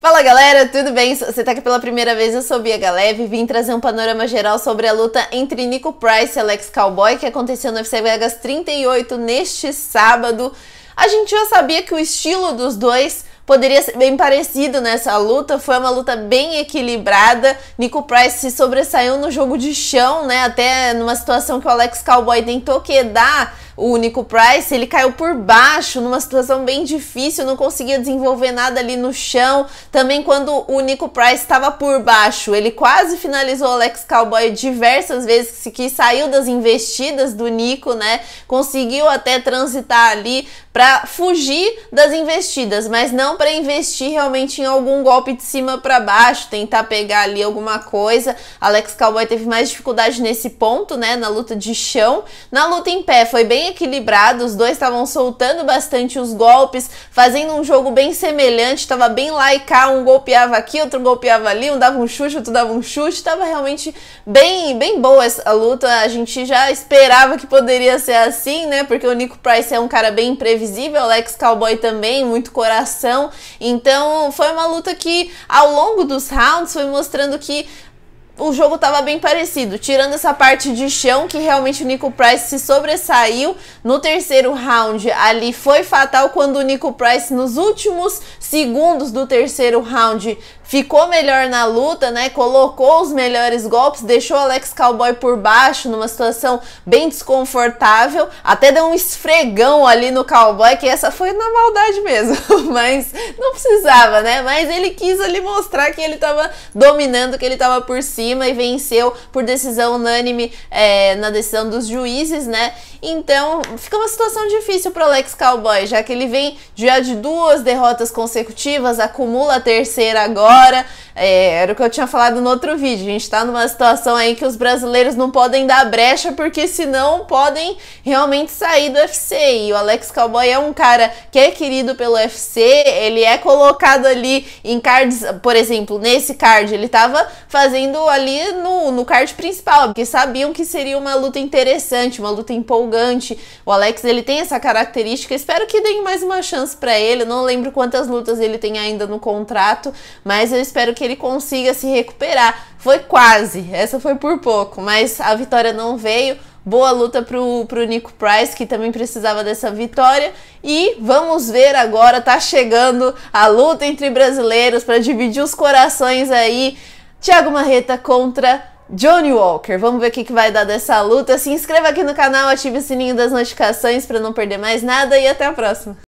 Fala galera, tudo bem? você tá aqui pela primeira vez, eu sou Bia Galeve e vim trazer um panorama geral sobre a luta entre Nico Price e Alex Cowboy que aconteceu no UFC Vegas 38 neste sábado. A gente já sabia que o estilo dos dois poderia ser bem parecido nessa luta. Foi uma luta bem equilibrada. Nico Price se sobressaiu no jogo de chão, né? Até numa situação que o Alex Cowboy tentou quedar o único Price, ele caiu por baixo, numa situação bem difícil, não conseguia desenvolver nada ali no chão. Também quando o Nico Price estava por baixo, ele quase finalizou o Alex Cowboy diversas vezes, que saiu das investidas do Nico, né? Conseguiu até transitar ali para fugir das investidas, mas não para investir realmente em algum golpe de cima para baixo, tentar pegar ali alguma coisa. Alex Cowboy teve mais dificuldade nesse ponto, né, na luta de chão. Na luta em pé foi bem equilibrado, os dois estavam soltando bastante os golpes, fazendo um jogo bem semelhante, Tava bem lá e cá, um golpeava aqui, outro golpeava ali, um dava um chute, outro dava um chute, Tava realmente bem, bem boa essa luta, a gente já esperava que poderia ser assim, né, porque o Nico Price é um cara bem imprevisível, o Lex Cowboy também, muito coração, então foi uma luta que ao longo dos rounds foi mostrando que o jogo estava bem parecido, tirando essa parte de chão que realmente o Nico Price se sobressaiu. No terceiro round ali foi fatal quando o Nico Price nos últimos segundos do terceiro round ficou melhor na luta, né? Colocou os melhores golpes, deixou Alex Cowboy por baixo numa situação bem desconfortável, até deu um esfregão ali no Cowboy, que essa foi na maldade mesmo, mas não precisava, né? Mas ele quis ali mostrar que ele estava dominando, que ele estava por cima cima e venceu por decisão unânime é, na decisão dos juízes, né? Então fica uma situação difícil para Alex Cowboy, já que ele vem já de duas derrotas consecutivas, acumula a terceira agora. É, era o que eu tinha falado no outro vídeo. A gente está numa situação aí que os brasileiros não podem dar brecha, porque senão podem realmente sair do UFC. E o Alex Cowboy é um cara que é querido pelo UFC, ele é colocado ali em cards, por exemplo, nesse card ele estava fazendo a ali no, no card principal, porque sabiam que seria uma luta interessante, uma luta empolgante. O Alex, ele tem essa característica. Espero que deem mais uma chance para ele. Eu não lembro quantas lutas ele tem ainda no contrato, mas eu espero que ele consiga se recuperar. Foi quase, essa foi por pouco, mas a vitória não veio. Boa luta pro, pro Nico Price, que também precisava dessa vitória. E vamos ver agora, tá chegando a luta entre brasileiros para dividir os corações aí. Thiago Marreta contra Johnny Walker. Vamos ver o que, que vai dar dessa luta. Se inscreva aqui no canal, ative o sininho das notificações para não perder mais nada e até a próxima.